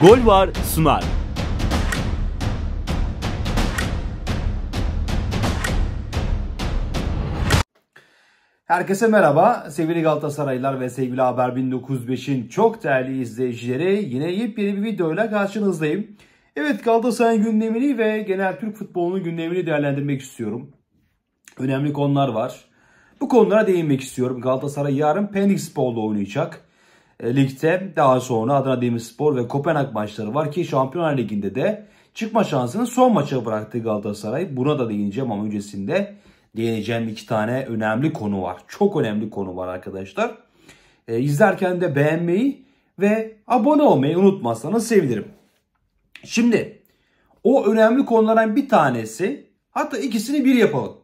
Gol var sunar. Herkese merhaba. Sevgili Galatasaraylılar ve sevgili Haber 1905'in çok değerli izleyicileri yine yepyeni bir videoyla karşınızdayım. Evet Galatasaray'ın gündemini ve genel Türk futbolunun gündemini değerlendirmek istiyorum. Önemli konular var. Bu konulara değinmek istiyorum. Galatasaray yarın Pendik Spor'la oynayacak. E, ligde daha sonra Adana Demirspor ve Kopenhag maçları var ki Şampiyonlar Ligi'nde de çıkma şansını son maça bıraktı Galatasaray. Buna da değineceğim ama öncesinde değineceğim iki tane önemli konu var. Çok önemli konu var arkadaşlar. E, izlerken de beğenmeyi ve abone olmayı unutmazsanız sevinirim. Şimdi o önemli konulardan bir tanesi hatta ikisini bir yapalım.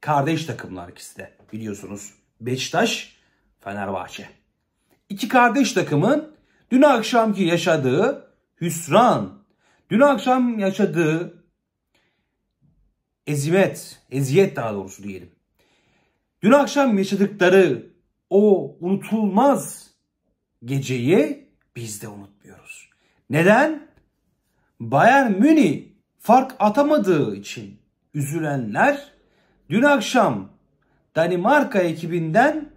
Kardeş takımlar ikisi de biliyorsunuz. Beşiktaş, Fenerbahçe iki kardeş takımın dün akşamki yaşadığı hüsran, dün akşam yaşadığı ezimet, eziyet daha doğrusu diyelim. Dün akşam yaşadıkları o unutulmaz geceyi biz de unutmuyoruz. Neden? Bayern Münih fark atamadığı için üzülenler dün akşam Danimarka ekibinden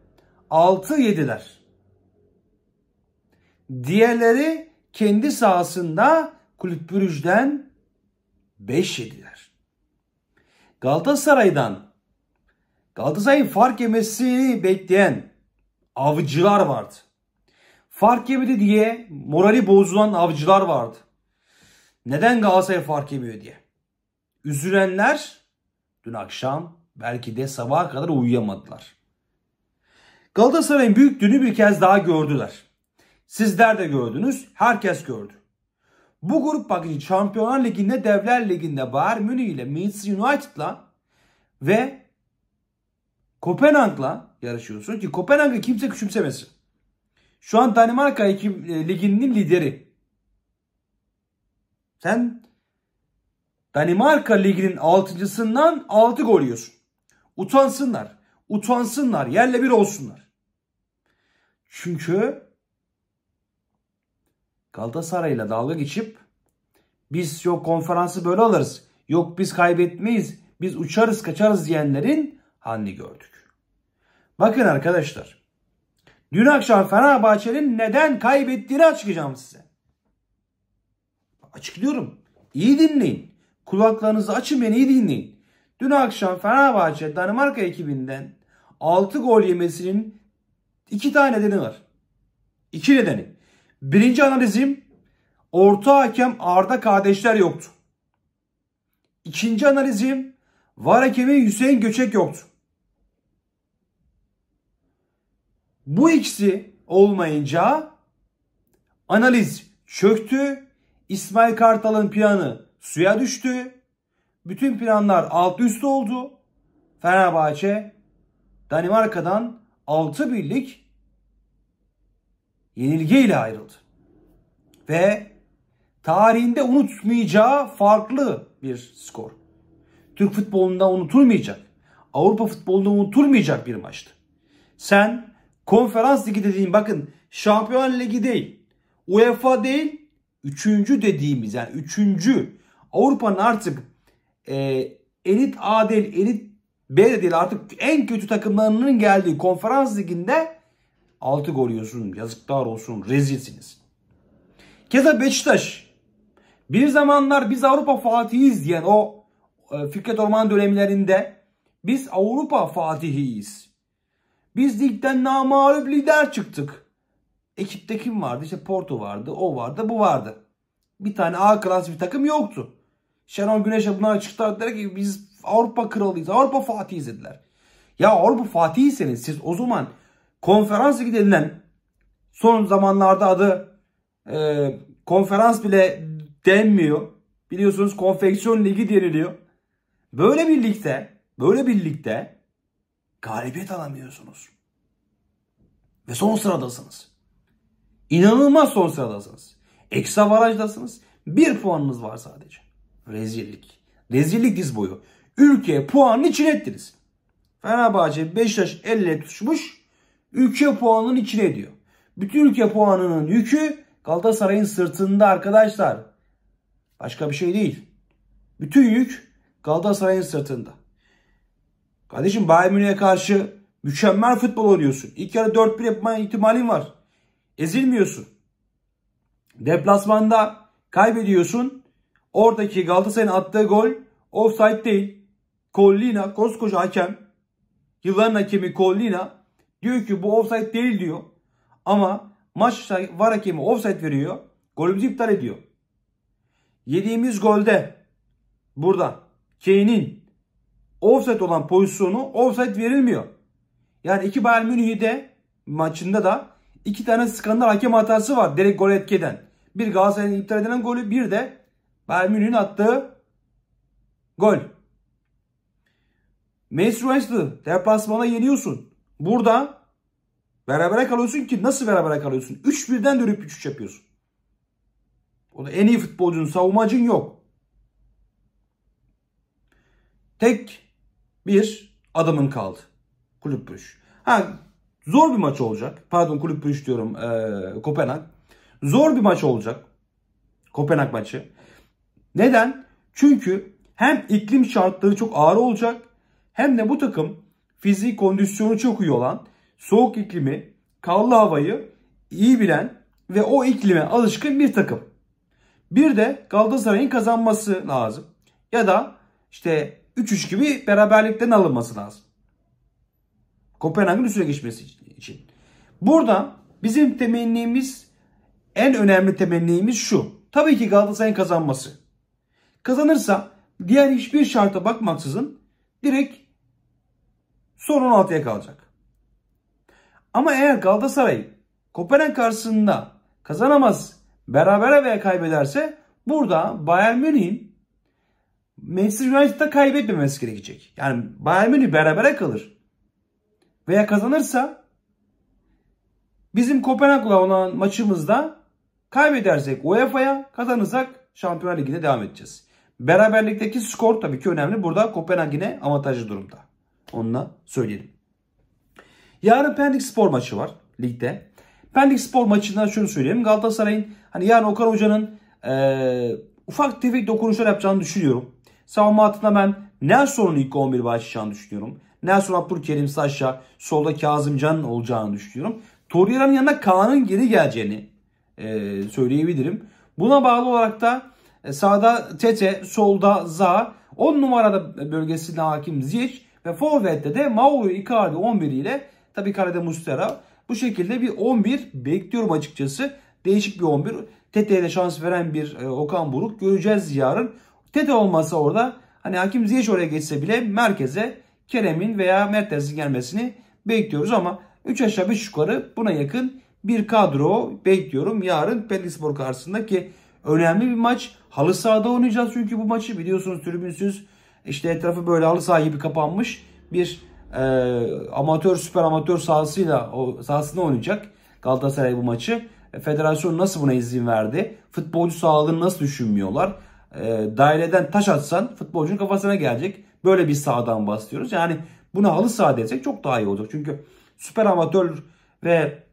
6 yediler. Diğerleri kendi sahasında Kulüpbürüj'den 5 yediler. Galatasaray'dan Galatasaray'ın fark yemesini bekleyen avcılar vardı. Fark yemedi diye morali bozulan avcılar vardı. Neden Galatasaray fark yemiyor diye. Üzülenler dün akşam belki de sabaha kadar uyuyamadılar. Galatasaray'ın büyüklüğünü bir kez daha gördüler. Sizler de gördünüz, herkes gördü. Bu grup bakın, Şampiyonlar Ligi'nde, Devler Ligi'nde Bayern Münih ile Manchester United'la ve Kopenhag'la yarışıyorsun ki Kopenhag'ı kimse küçümsemesin. Şu an Danimarka e, liginin lideri. Sen Danimarka liginin 6.sından altı gol yiyorsun. Utansınlar. Utansınlar. Yerle bir olsunlar. Çünkü Galatasaray'la dalga geçip biz yok konferansı böyle alırız. Yok biz kaybetmeyiz. Biz uçarız kaçarız diyenlerin halini gördük. Bakın arkadaşlar. Dün akşam Fenerbahçe'nin neden kaybettiğini açıklayacağım size. Açıklıyorum. İyi dinleyin. Kulaklarınızı açın beni iyi dinleyin. Dün akşam Fenerbahçe Danimarka ekibinden 6 gol yemesinin 2 tane nedeni var. 2 nedeni. Birinci analizim orta hakem Arda kardeşler yoktu. İkinci analizim var hakemi Hüseyin Göçek yoktu. Bu ikisi olmayınca analiz çöktü. İsmail Kartal'ın planı suya düştü. Bütün planlar alt üst oldu. Fenerbahçe Danimarka'dan 6 birlik yenilgiyle ayrıldı. Ve tarihinde unutmayacağı farklı bir skor. Türk futbolunda unutulmayacak, Avrupa futbolunda unutulmayacak bir maçtı. Sen konferans ligi dediğin bakın şampiyon ligi değil, UEFA değil, üçüncü dediğimiz yani üçüncü Avrupa'nın artık e, elit A değil, elit B de değil artık en kötü takımlarının geldiği konferans liginde 6 gol yiyorsun. Yazıklar olsun. Rezilsiniz. Keza Beşiktaş. Bir zamanlar biz Avrupa Fatihiyiz diyen o e, Fikret Orman dönemlerinde biz Avrupa Fatihiyiz. Biz ligden namalup lider çıktık. Ekipte kim vardı? İşte Porto vardı, o vardı, bu vardı. Bir tane A klas bir takım yoktu. Şenol Güneş'e buna açıkladılar ki biz Avrupa kralıyız, Avrupa Fatih'iz dediler. Ya Avrupa Fatih'seniz siz o zaman konferans denilen son zamanlarda adı e, konferans bile denmiyor. Biliyorsunuz konfeksiyon ligi deniliyor. Böyle birlikte, böyle birlikte ligde galibiyet alamıyorsunuz. Ve son sıradasınız. İnanılmaz son sıradasınız. Eksi avarajdasınız. Bir puanınız var sadece. Rezillik. Rezillik diz boyu. Ülkeye puanını çilettiniz. Fenerbahçe Beşiktaş elle tutuşmuş ülke puanının içine diyor. Bütün ülke puanının yükü Galatasaray'ın sırtında arkadaşlar. Başka bir şey değil. Bütün yük Galatasaray'ın sırtında. Kardeşim Bayern Münih'e karşı mükemmel futbol oynuyorsun. İlk yarı 4-1 yapma ihtimalin var. Ezilmiyorsun. Deplasmanda kaybediyorsun. Oradaki Galatasaray'ın attığı gol offside değil. Collina koskoca hakem. Yılların hakemi Collina Diyor ki bu offside değil diyor. Ama maç var hakemi offside veriyor. Golümüzü iptal ediyor. Yediğimiz golde burada Kane'in offside olan pozisyonu offside verilmiyor. Yani iki Bayern Münih'de maçında da iki tane skandal hakem hatası var direkt gol etkeden. Bir Galatasaray'ın iptal edilen golü bir de Bayern Münih'in attığı gol. Mesut Rashford deplasmana yeniyorsun. Burada berabere kalıyorsun ki nasıl berabere kalıyorsun? 3 birden dönüp 3-3 yapıyorsun. O da en iyi futbolcunun savunmacın yok. Tek bir adamın kaldı. Kulüp Brüş. Ha zor bir maç olacak. Pardon Kulüp Brüş diyorum ee, Kopenhag. Zor bir maç olacak. Kopenhag maçı. Neden? Çünkü hem iklim şartları çok ağır olacak hem de bu takım fiziği kondisyonu çok iyi olan, soğuk iklimi, karlı havayı iyi bilen ve o iklime alışkın bir takım. Bir de Galatasaray'ın kazanması lazım. Ya da işte 3-3 gibi beraberlikten alınması lazım. Kopenhag'ın üstüne geçmesi için. Burada bizim temennimiz en önemli temennimiz şu. Tabii ki Galatasaray'ın kazanması. Kazanırsa diğer hiçbir şarta bakmaksızın direkt Son 16'ya kalacak. Ama eğer Galatasaray Kopenhag karşısında kazanamaz, berabere veya kaybederse burada Bayern Münih'in Manchester United'da kaybetmemesi gerekecek. Yani Bayern Münih berabere kalır. Veya kazanırsa bizim Kopenhag'la olan maçımızda kaybedersek UEFA'ya kazanırsak Şampiyonlar Ligi'ne devam edeceğiz. Beraberlikteki skor tabii ki önemli. Burada Kopenhag yine avantajlı durumda. Onunla söyleyelim. Yarın Pendik Spor maçı var ligde. Pendik Spor maçından şunu söyleyeyim. Galatasaray'ın hani yarın Okan Hoca'nın e, ufak tefek dokunuşlar yapacağını düşünüyorum. Savunma hattında ben Nelson'un ilk 11 başlayacağını düşünüyorum. Nelson Abdülkerim Saşa solda Kazım can olacağını düşünüyorum. Torreira'nın yanına Kaan'ın geri geleceğini e, söyleyebilirim. Buna bağlı olarak da sağda Tete, solda Za, 10 numarada bölgesine hakim Ziyech, ve Forvet'te de Mauro Icardi 11 ile tabi kalede Mustera. Bu şekilde bir 11 bekliyorum açıkçası. Değişik bir 11. Tete'ye de şans veren bir e, Okan Buruk. Göreceğiz yarın. Tete olmasa orada hani Hakim Ziyech oraya geçse bile merkeze Kerem'in veya Mertens'in gelmesini bekliyoruz ama 3 aşağı 5 yukarı buna yakın bir kadro bekliyorum. Yarın Pendispor karşısında ki önemli bir maç. Halı sahada oynayacağız çünkü bu maçı biliyorsunuz tribünsüz işte etrafı böyle halı saha gibi kapanmış bir e, amatör süper amatör sahasıyla o, sahasında oynayacak Galatasaray bu maçı. E, federasyon nasıl buna izin verdi? Futbolcu sağlığını nasıl düşünmüyorlar? E, daireden taş atsan futbolcunun kafasına gelecek. Böyle bir sahadan bahsediyoruz. Yani buna halı saha desek çok daha iyi olacak. Çünkü süper amatör ve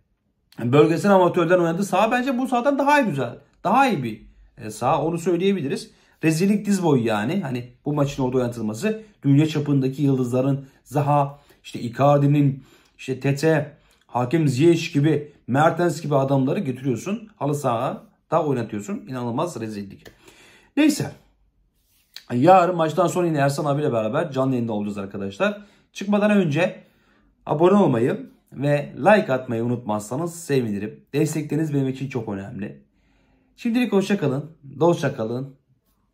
bölgesel amatörden oynadığı saha bence bu sahadan daha iyi güzel. Daha iyi bir e, saha onu söyleyebiliriz. Rezillik diz boyu yani. Hani bu maçın orada oynatılması dünya çapındaki yıldızların Zaha, işte Icardi'nin, işte Tete, Hakem Ziyech gibi, Mertens gibi adamları götürüyorsun Halı sahaya da oynatıyorsun. İnanılmaz rezillik. Neyse. Yarın maçtan sonra yine Ersan abiyle beraber canlı yayında olacağız arkadaşlar. Çıkmadan önce abone olmayı ve like atmayı unutmazsanız sevinirim. Destekleriniz benim için çok önemli. Şimdilik hoşçakalın, dostça kalın,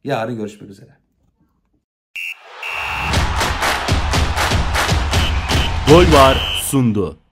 Yarın görüşmek üzere. Gol var sundu.